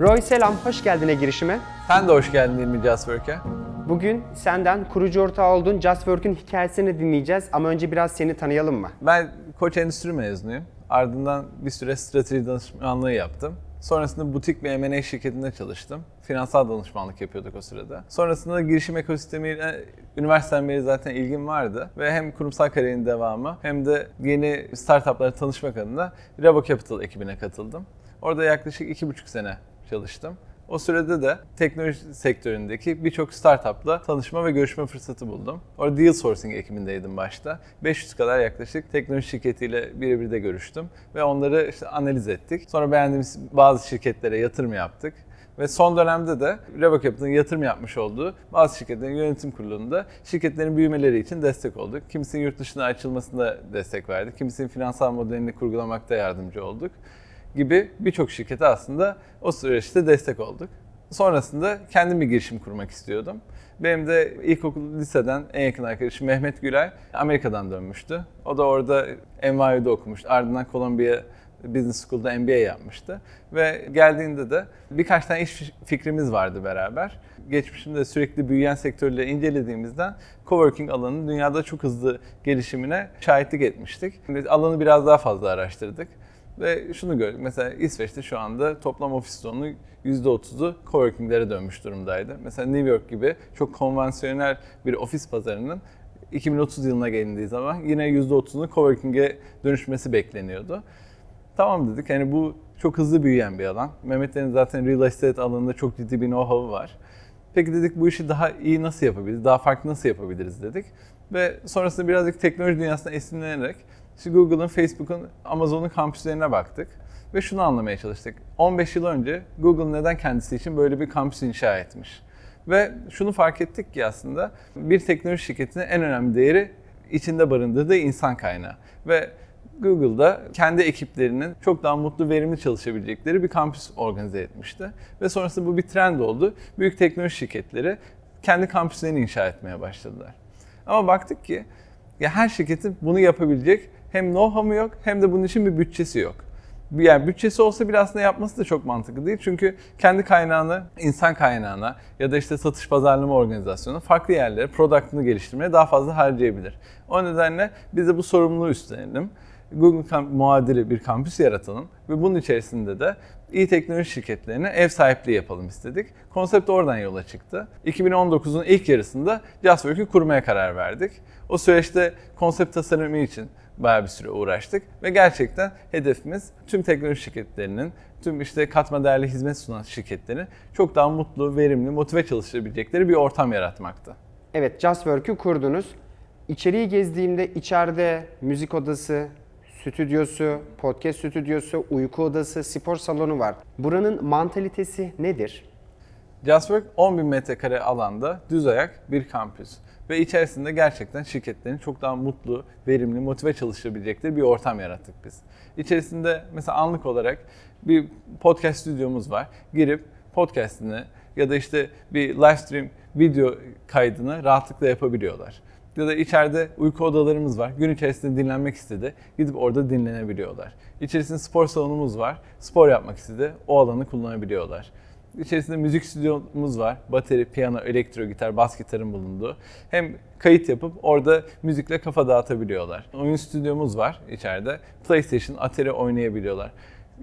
Roy selam, hoş geldine girişime. Sen de hoş geldin Ilmi Jasperke. Bugün senden kurucu ortağı olduğun JustWork'ün hikayesini dinleyeceğiz ama önce biraz seni tanıyalım mı? Ben Koç Endüstri mezunuyum. Ardından bir süre strateji danışmanlığı yaptım. Sonrasında butik bir M&A şirketinde çalıştım. Finansal danışmanlık yapıyorduk o sırada. Sonrasında girişim ekosistemiyle üniversiteden beri zaten ilgim vardı. Ve hem kurumsal kariyerin devamı hem de yeni startuplara tanışmak adına Rabo Capital ekibine katıldım. Orada yaklaşık iki buçuk sene çalıştım. O sürede de teknoloji sektöründeki birçok startupla tanışma ve görüşme fırsatı buldum. Orada deal sourcing ekibindeydim başta. 500 kadar yaklaşık teknoloji şirketiyle birebir de görüştüm ve onları işte analiz ettik. Sonra beğendiğimiz bazı şirketlere yatırım yaptık. Ve son dönemde de Revok Capital'ın yatırım yapmış olduğu bazı şirketlerin yönetim kurulunda şirketlerin büyümeleri için destek olduk. Kimisinin yurt dışına açılmasında destek verdik. Kimisinin finansal modelini kurgulamakta yardımcı olduk gibi birçok şirkete aslında o süreçte destek olduk. Sonrasında kendim bir girişim kurmak istiyordum. Benim de ilkokul liseden en yakın arkadaşım Mehmet Gülay Amerika'dan dönmüştü. O da orada NYU'da okumuştu. Ardından Columbia Business School'da MBA yapmıştı. Ve geldiğinde de birkaç tane iş fikrimiz vardı beraber. Geçmişimde sürekli büyüyen sektörleri incelediğimizden coworking alanının dünyada çok hızlı gelişimine şahitlik etmiştik. Alanı biraz daha fazla araştırdık. Ve şunu gördük. Mesela İsveç'te şu anda toplam ofis stoğunun %30'u coworkinglere dönmüş durumdaydı. Mesela New York gibi çok konvansiyonel bir ofis pazarının 2030 yılına gelindiği zaman yine %30'unu coworking'e dönüşmesi bekleniyordu. Tamam dedik hani bu çok hızlı büyüyen bir alan. Mehmet'lerin zaten real estate alanında çok ciddi bir know-how'u var. Peki dedik bu işi daha iyi nasıl yapabiliriz, daha farklı nasıl yapabiliriz dedik. Ve sonrasında birazcık teknoloji dünyasına esinlenerek işte Google'ın, Facebook'un, Amazon'un kampüslerine baktık ve şunu anlamaya çalıştık. 15 yıl önce Google neden kendisi için böyle bir kampüs inşa etmiş? Ve şunu fark ettik ki aslında bir teknoloji şirketinin en önemli değeri içinde barındırdığı insan kaynağı. Ve Google'da kendi ekiplerinin çok daha mutlu, verimli çalışabilecekleri bir kampüs organize etmişti. Ve sonrasında bu bir trend oldu. Büyük teknoloji şirketleri kendi kampüslerini inşa etmeye başladılar. Ama baktık ki ya her şirketin bunu yapabilecek hem know-how'u yok hem de bunun için bir bütçesi yok. Yani bütçesi olsa bile aslında yapması da çok mantıklı değil. Çünkü kendi kaynağını insan kaynağına ya da işte satış pazarlama organizasyonuna farklı yerlere product'ını geliştirmeye daha fazla harcayabilir. O nedenle biz de bu sorumluluğu üstlenelim. Google muadili bir kampüs yaratalım ve bunun içerisinde de iyi teknoloji şirketlerine ev sahipliği yapalım istedik. Konsept oradan yola çıktı. 2019'un ilk yarısında JustWork'ü kurmaya karar verdik. O süreçte konsept tasarımı için bayağı bir süre uğraştık ve gerçekten hedefimiz tüm teknoloji şirketlerinin, tüm işte katma değerli hizmet sunan şirketlerin çok daha mutlu, verimli, motive çalışabilecekleri bir ortam yaratmaktı. Evet, JustWork'ü kurdunuz. İçeriği gezdiğimde içeride müzik odası, stüdyosu, podcast stüdyosu, uyku odası, spor salonu var. Buranın mantalitesi nedir? Jasberg 10 bin metrekare alanda düz ayak bir kampüs ve içerisinde gerçekten şirketlerin çok daha mutlu, verimli, motive çalışabilecekleri bir ortam yarattık biz. İçerisinde mesela anlık olarak bir podcast stüdyomuz var. Girip podcastini ya da işte bir live stream video kaydını rahatlıkla yapabiliyorlar ya da içeride uyku odalarımız var. Gün içerisinde dinlenmek istedi. Gidip orada dinlenebiliyorlar. İçerisinde spor salonumuz var. Spor yapmak istedi. O alanı kullanabiliyorlar. İçerisinde müzik stüdyomuz var. Bateri, piyano, elektro gitar, bas gitarın bulunduğu. Hem kayıt yapıp orada müzikle kafa dağıtabiliyorlar. Oyun stüdyomuz var içeride. PlayStation, Atari oynayabiliyorlar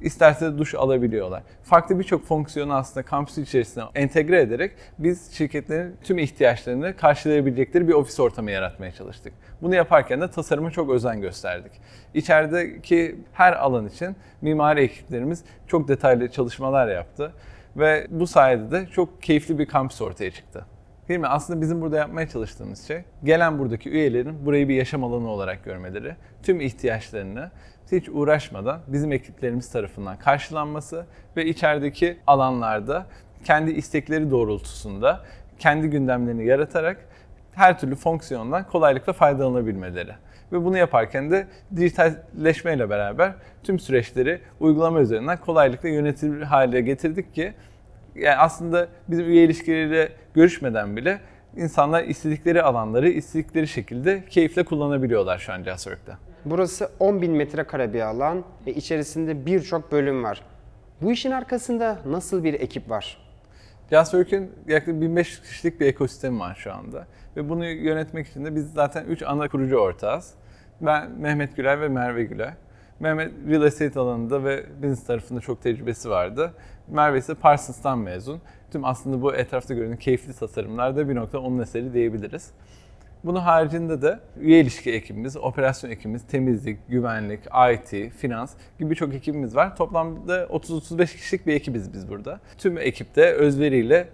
isterse duş alabiliyorlar. Farklı birçok fonksiyonu aslında kampüs içerisinde entegre ederek biz şirketlerin tüm ihtiyaçlarını karşılayabilecekleri bir ofis ortamı yaratmaya çalıştık. Bunu yaparken de tasarıma çok özen gösterdik. İçerideki her alan için mimari ekiplerimiz çok detaylı çalışmalar yaptı ve bu sayede de çok keyifli bir kampüs ortaya çıktı. Değil mi? Aslında bizim burada yapmaya çalıştığımız şey, gelen buradaki üyelerin burayı bir yaşam alanı olarak görmeleri, tüm ihtiyaçlarını hiç uğraşmadan bizim ekiplerimiz tarafından karşılanması ve içerideki alanlarda kendi istekleri doğrultusunda kendi gündemlerini yaratarak her türlü fonksiyondan kolaylıkla faydalanabilmeleri. Ve bunu yaparken de dijitalleşmeyle beraber tüm süreçleri uygulama üzerinden kolaylıkla yönetilir hale getirdik ki yani aslında bizim üye ilişkileriyle görüşmeden bile insanlar istedikleri alanları istedikleri şekilde keyifle kullanabiliyorlar şu an Jaswork'ta. Burası 10 bin metrekare bir alan ve içerisinde birçok bölüm var. Bu işin arkasında nasıl bir ekip var? Jazz Work'ün yaklaşık 1500 kişilik bir ekosistemi var şu anda. Ve bunu yönetmek için de biz zaten 3 ana kurucu ortağız. Ben Mehmet Güler ve Merve Güler. Mehmet real estate alanında ve business tarafında çok tecrübesi vardı. Merve ise Parsons'tan mezun. Tüm aslında bu etrafta görünen keyifli tasarımlar da bir nokta onun eseri diyebiliriz. Bunun haricinde de üye ilişki ekibimiz, operasyon ekibimiz, temizlik, güvenlik, IT, finans gibi çok ekibimiz var. Toplamda 30-35 kişilik bir ekibiz biz burada. Tüm ekipte özveriyle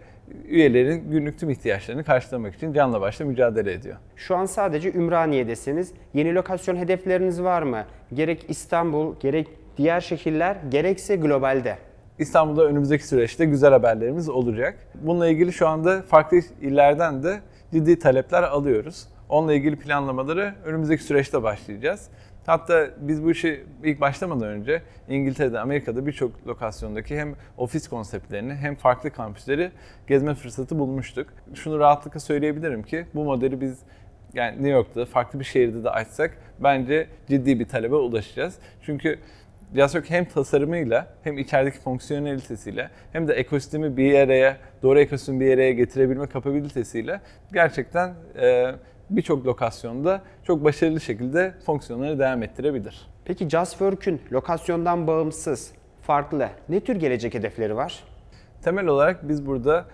üyelerin günlük tüm ihtiyaçlarını karşılamak için canla başla mücadele ediyor. Şu an sadece Ümraniye'desiniz. Yeni lokasyon hedefleriniz var mı? Gerek İstanbul, gerek diğer şehirler, gerekse globalde. İstanbul'da önümüzdeki süreçte güzel haberlerimiz olacak. Bununla ilgili şu anda farklı illerden de ciddi talepler alıyoruz. Onunla ilgili planlamaları önümüzdeki süreçte başlayacağız. Hatta biz bu işi ilk başlamadan önce İngiltere'de, Amerika'da birçok lokasyondaki hem ofis konseptlerini hem farklı kampüsleri gezme fırsatı bulmuştuk. Şunu rahatlıkla söyleyebilirim ki bu modeli biz yani New York'ta farklı bir şehirde de açsak bence ciddi bir talebe ulaşacağız. Çünkü biraz hem tasarımıyla hem içerideki fonksiyonelitesiyle hem de ekosistemi bir araya, doğru ekosistemi bir araya getirebilme kapabilitesiyle gerçekten e, birçok lokasyonda çok başarılı şekilde fonksiyonları devam ettirebilir. Peki JustWork'ün lokasyondan bağımsız, farklı ne tür gelecek hedefleri var? Temel olarak biz burada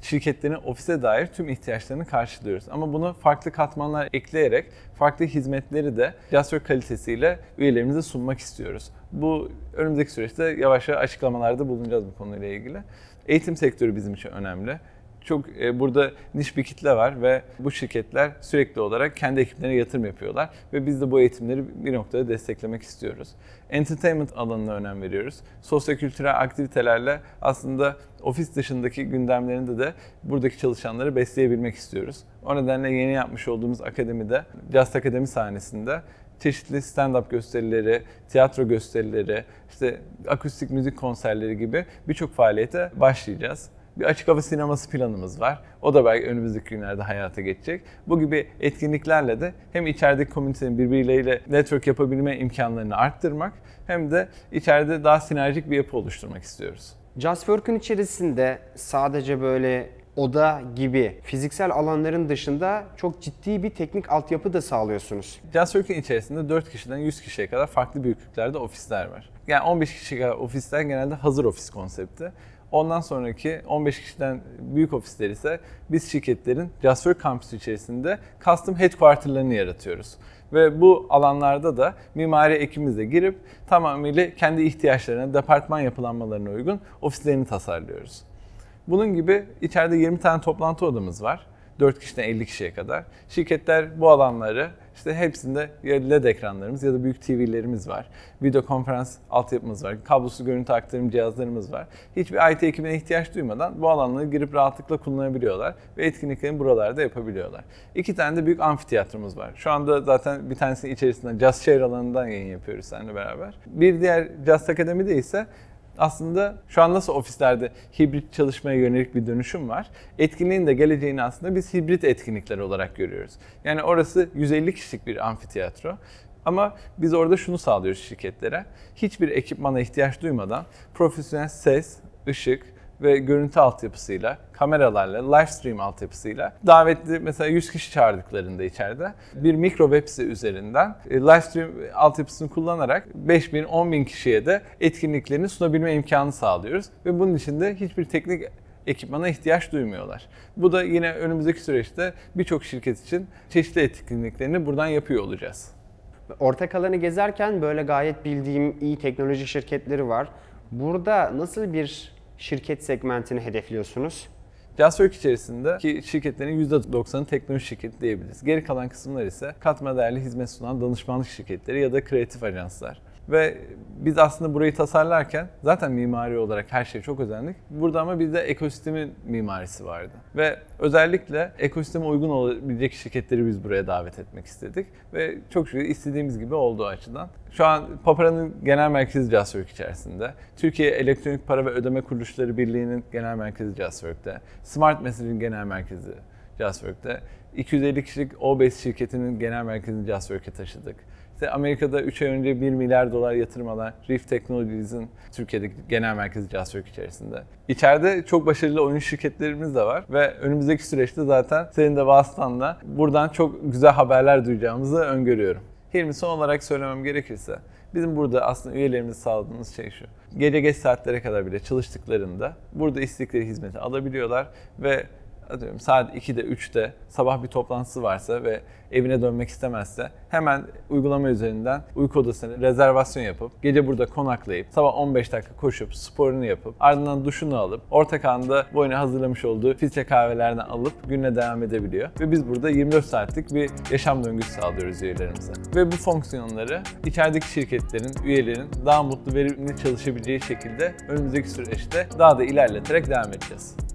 şirketlerin ofise dair tüm ihtiyaçlarını karşılıyoruz. Ama bunu farklı katmanlar ekleyerek farklı hizmetleri de JustWork kalitesiyle üyelerimize sunmak istiyoruz bu önümüzdeki süreçte yavaş yavaş açıklamalarda bulunacağız bu konuyla ilgili. Eğitim sektörü bizim için önemli. Çok e, burada niş bir kitle var ve bu şirketler sürekli olarak kendi ekiplerine yatırım yapıyorlar ve biz de bu eğitimleri bir noktada desteklemek istiyoruz. Entertainment alanına önem veriyoruz. Sosyokültürel aktivitelerle aslında ofis dışındaki gündemlerinde de buradaki çalışanları besleyebilmek istiyoruz. O nedenle yeni yapmış olduğumuz akademide, Just Akademi sahnesinde çeşitli stand-up gösterileri, tiyatro gösterileri, işte akustik müzik konserleri gibi birçok faaliyete başlayacağız. Bir açık hava sineması planımız var. O da belki önümüzdeki günlerde hayata geçecek. Bu gibi etkinliklerle de hem içerideki komünitenin birbirleriyle network yapabilme imkanlarını arttırmak hem de içeride daha sinerjik bir yapı oluşturmak istiyoruz. Just içerisinde sadece böyle oda gibi fiziksel alanların dışında çok ciddi bir teknik altyapı da sağlıyorsunuz. Jazzwork'ün içerisinde 4 kişiden 100 kişiye kadar farklı büyüklüklerde ofisler var. Yani 15 kişiye kadar ofisler genelde hazır ofis konsepti. Ondan sonraki 15 kişiden büyük ofisler ise biz şirketlerin Jasper kampüsü içerisinde custom headquarter'larını yaratıyoruz. Ve bu alanlarda da mimari ekimizle girip tamamıyla kendi ihtiyaçlarına, departman yapılanmalarına uygun ofislerini tasarlıyoruz. Bunun gibi içeride 20 tane toplantı odamız var. 4 kişiden 50 kişiye kadar. Şirketler bu alanları işte hepsinde ya LED ekranlarımız ya da büyük TV'lerimiz var. Video konferans altyapımız var. Kablosuz görüntü aktarım cihazlarımız var. Hiçbir IT ekibine ihtiyaç duymadan bu alanları girip rahatlıkla kullanabiliyorlar ve etkinliklerini buralarda yapabiliyorlar. İki tane de büyük amfiteyatromuz var. Şu anda zaten bir tanesinin içerisinde Just Share alanından yayın yapıyoruz seninle beraber. Bir diğer Just Academy'de ise aslında şu an nasıl ofislerde hibrit çalışmaya yönelik bir dönüşüm var. Etkinliğin de geleceğini aslında biz hibrit etkinlikler olarak görüyoruz. Yani orası 150 kişilik bir amfiteyatro. Ama biz orada şunu sağlıyoruz şirketlere. Hiçbir ekipmana ihtiyaç duymadan profesyonel ses, ışık, ve görüntü altyapısıyla, kameralarla, live stream altyapısıyla davetli mesela 100 kişi çağırdıklarında içeride bir mikro web site üzerinden e, live stream altyapısını kullanarak 5 bin, 10 bin kişiye de etkinliklerini sunabilme imkanı sağlıyoruz. Ve bunun için de hiçbir teknik ekipmana ihtiyaç duymuyorlar. Bu da yine önümüzdeki süreçte birçok şirket için çeşitli etkinliklerini buradan yapıyor olacağız. Ortak alanı gezerken böyle gayet bildiğim iyi teknoloji şirketleri var. Burada nasıl bir şirket segmentini hedefliyorsunuz? Jasperk içerisinde ki şirketlerin %90'ı teknoloji şirketi diyebiliriz. Geri kalan kısımlar ise katma değerli hizmet sunan danışmanlık şirketleri ya da kreatif ajanslar. Ve biz aslında burayı tasarlarken zaten mimari olarak her şeye çok özendik. Burada ama bir de ekosistemin mimarisi vardı. Ve özellikle ekosisteme uygun olabilecek şirketleri biz buraya davet etmek istedik. Ve çok şükür istediğimiz gibi olduğu açıdan. Şu an Papara'nın genel merkezi Jaswork içerisinde. Türkiye Elektronik Para ve Ödeme Kuruluşları Birliği'nin genel merkezi Jaswork'te. Smart Message'in genel merkezi Jaswork'te. 250 kişilik OBS şirketinin genel merkezini Jaswork'e taşıdık. İşte Amerika'da 3 ay önce 1 milyar dolar yatırmalar Reef Technologies'in Türkiye'deki genel merkezi Caswork içerisinde. İçeride çok başarılı oyun şirketlerimiz de var ve önümüzdeki süreçte zaten senin de vasıtanla buradan çok güzel haberler duyacağımızı öngörüyorum. Hilmi son olarak söylemem gerekirse bizim burada aslında üyelerimiz sağladığımız şey şu. Gece geç saatlere kadar bile çalıştıklarında burada istedikleri hizmeti alabiliyorlar ve atıyorum saat 2'de 3'te sabah bir toplantısı varsa ve evine dönmek istemezse hemen uygulama üzerinden uyku odasını rezervasyon yapıp gece burada konaklayıp sabah 15 dakika koşup sporunu yapıp ardından duşunu alıp ortak anda bu hazırlamış olduğu filtre kahvelerini alıp gününe devam edebiliyor. Ve biz burada 24 saatlik bir yaşam döngüsü sağlıyoruz üyelerimize. Ve bu fonksiyonları içerideki şirketlerin, üyelerin daha mutlu verimli çalışabileceği şekilde önümüzdeki süreçte daha da ilerleterek devam edeceğiz.